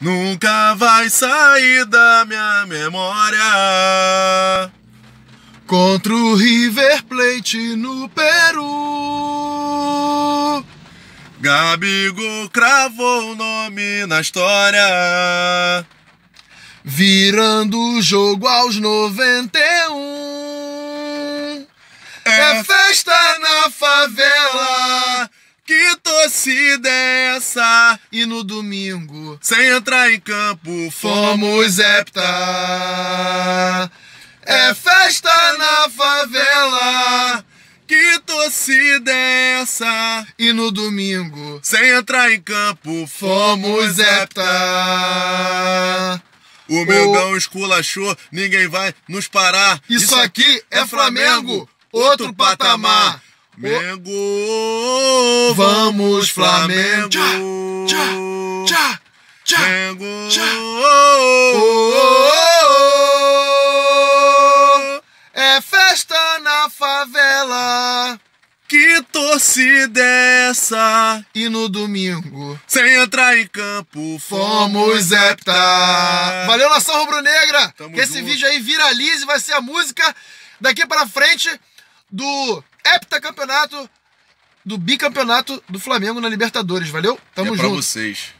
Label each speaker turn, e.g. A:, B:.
A: Nunca vai sair da minha memória. Contra o River Plate no Peru. Gabigol cravou o nome na história. Virando o jogo aos 91. É festa na favela. Que torcida e no domingo. Sem entrar em campo, fomos hepta. É festa na favela. Que torcida é essa? E no domingo, sem entrar em campo, fomos hepta. O Mengão esculachou, ninguém vai nos parar. Isso, Isso aqui, aqui é, é Flamengo, Flamengo outro patamar. Mengo, vamos Flamengo. Django. É festa na favela. Que torcida é essa? E no domingo, sem entrar em campo, fomos hepta. Valeu, nação rubro-negra! Que junto. esse vídeo aí viralize, vai ser a música daqui para frente do heptacampeonato, do bicampeonato do Flamengo na Libertadores, valeu? Tamo é junto. pra vocês.